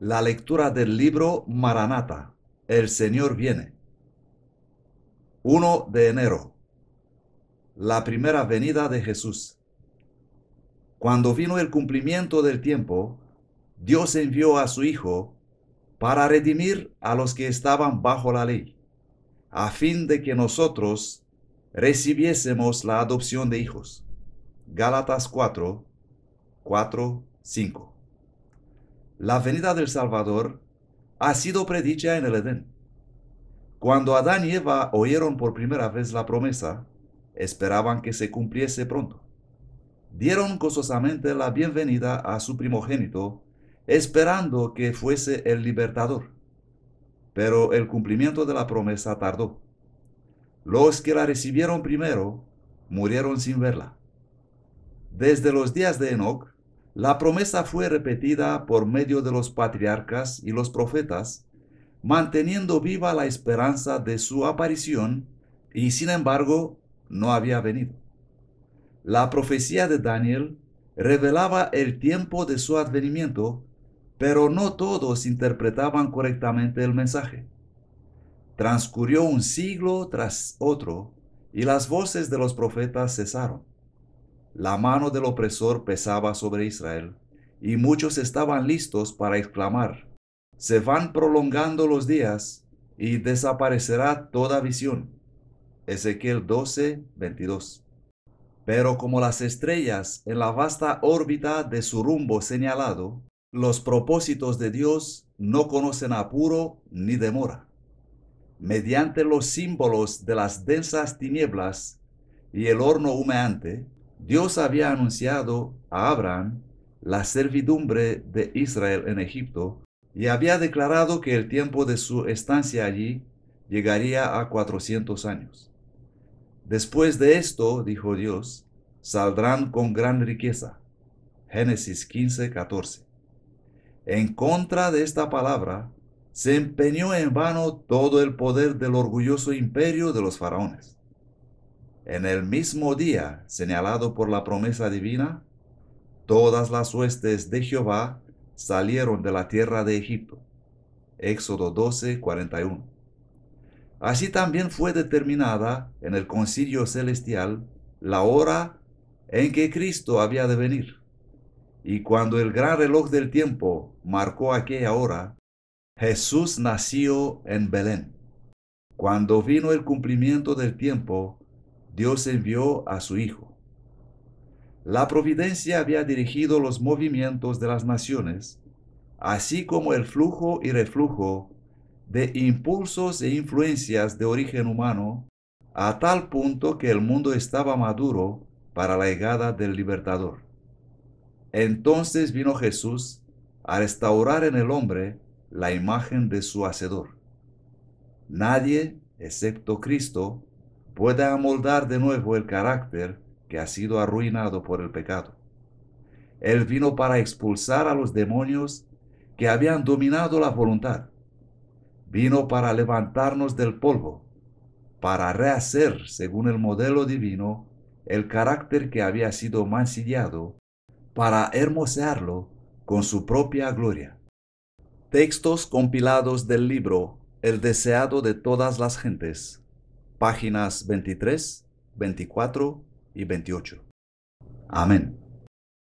la lectura del libro Maranata, El Señor viene. 1 de enero, la primera venida de Jesús. Cuando vino el cumplimiento del tiempo, Dios envió a su Hijo para redimir a los que estaban bajo la ley, a fin de que nosotros recibiésemos la adopción de hijos. Gálatas 4, 4, 5 la venida del Salvador ha sido predicha en el Edén. Cuando Adán y Eva oyeron por primera vez la promesa, esperaban que se cumpliese pronto. Dieron gozosamente la bienvenida a su primogénito, esperando que fuese el libertador. Pero el cumplimiento de la promesa tardó. Los que la recibieron primero murieron sin verla. Desde los días de Enoch, la promesa fue repetida por medio de los patriarcas y los profetas, manteniendo viva la esperanza de su aparición y sin embargo no había venido. La profecía de Daniel revelaba el tiempo de su advenimiento, pero no todos interpretaban correctamente el mensaje. Transcurrió un siglo tras otro y las voces de los profetas cesaron. La mano del opresor pesaba sobre Israel, y muchos estaban listos para exclamar, se van prolongando los días y desaparecerá toda visión. Ezequiel 12, 22. Pero como las estrellas en la vasta órbita de su rumbo señalado, los propósitos de Dios no conocen apuro ni demora. Mediante los símbolos de las densas tinieblas y el horno humeante, Dios había anunciado a Abraham la servidumbre de Israel en Egipto y había declarado que el tiempo de su estancia allí llegaría a 400 años. Después de esto, dijo Dios, saldrán con gran riqueza. Génesis 15, 14. En contra de esta palabra, se empeñó en vano todo el poder del orgulloso imperio de los faraones en el mismo día señalado por la promesa divina, todas las huestes de Jehová salieron de la tierra de Egipto. Éxodo 12, 41. Así también fue determinada en el concilio celestial la hora en que Cristo había de venir. Y cuando el gran reloj del tiempo marcó aquella hora, Jesús nació en Belén. Cuando vino el cumplimiento del tiempo, Dios envió a su Hijo. La providencia había dirigido los movimientos de las naciones, así como el flujo y reflujo de impulsos e influencias de origen humano, a tal punto que el mundo estaba maduro para la llegada del libertador. Entonces vino Jesús a restaurar en el hombre la imagen de su Hacedor. Nadie, excepto Cristo, pueda amoldar de nuevo el carácter que ha sido arruinado por el pecado. Él vino para expulsar a los demonios que habían dominado la voluntad. Vino para levantarnos del polvo, para rehacer, según el modelo divino, el carácter que había sido mancillado, para hermosearlo con su propia gloria. Textos compilados del libro El deseado de todas las gentes, páginas 23, 24 y 28. Amén.